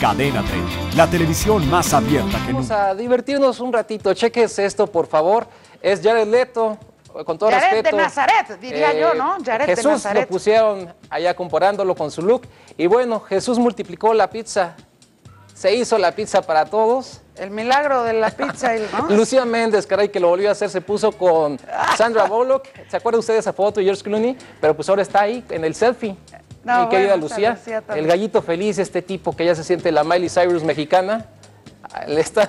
Cadena 30, la televisión más abierta que nunca. Vamos a divertirnos un ratito. Cheques esto, por favor. Es Jared Leto, con todo Jared de Nazaret, diría eh, yo, ¿no? Jared Jesús de Nazaret. lo pusieron allá comparándolo con su look. Y bueno, Jesús multiplicó la pizza. Se hizo la pizza para todos. El milagro de la pizza. y, ¿no? Lucía Méndez, caray, que lo volvió a hacer, se puso con Sandra Bullock. ¿Se acuerdan ustedes de esa foto de George Clooney? Pero pues ahora está ahí en el selfie. No, Mi querida Lucía el gallito feliz, este tipo que ya se siente la Miley Cyrus mexicana está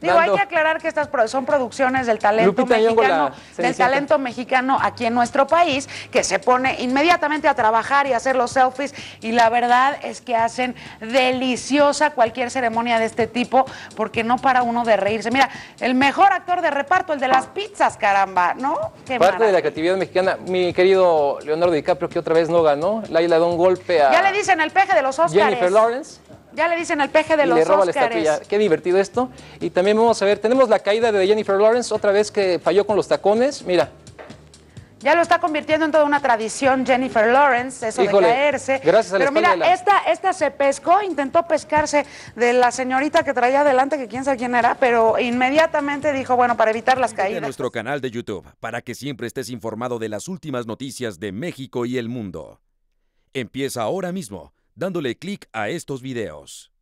Digo, hay que aclarar que estas son producciones del talento mexicano, del talento mexicano aquí en nuestro país, que se pone inmediatamente a trabajar y a hacer los selfies y la verdad es que hacen deliciosa cualquier ceremonia de este tipo porque no para uno de reírse. Mira, el mejor actor de reparto, el de las pizzas, caramba, ¿no? Parte de la creatividad mexicana, mi querido Leonardo DiCaprio que otra vez no ganó, Laila da un golpe a Ya le dicen el peje de los Oscars. Jennifer Lawrence ya le dicen al peje de los Qué divertido esto. Y también vamos a ver, tenemos la caída de Jennifer Lawrence, otra vez que falló con los tacones. Mira, ya lo está convirtiendo en toda una tradición Jennifer Lawrence, eso de caerse. Gracias a Pero mira, esta, esta se pescó, intentó pescarse de la señorita que traía adelante, que quién sabe quién era, pero inmediatamente dijo, bueno, para evitar las caídas. En nuestro canal de YouTube, para que siempre estés informado de las últimas noticias de México y el mundo. Empieza ahora mismo dándole clic a estos videos.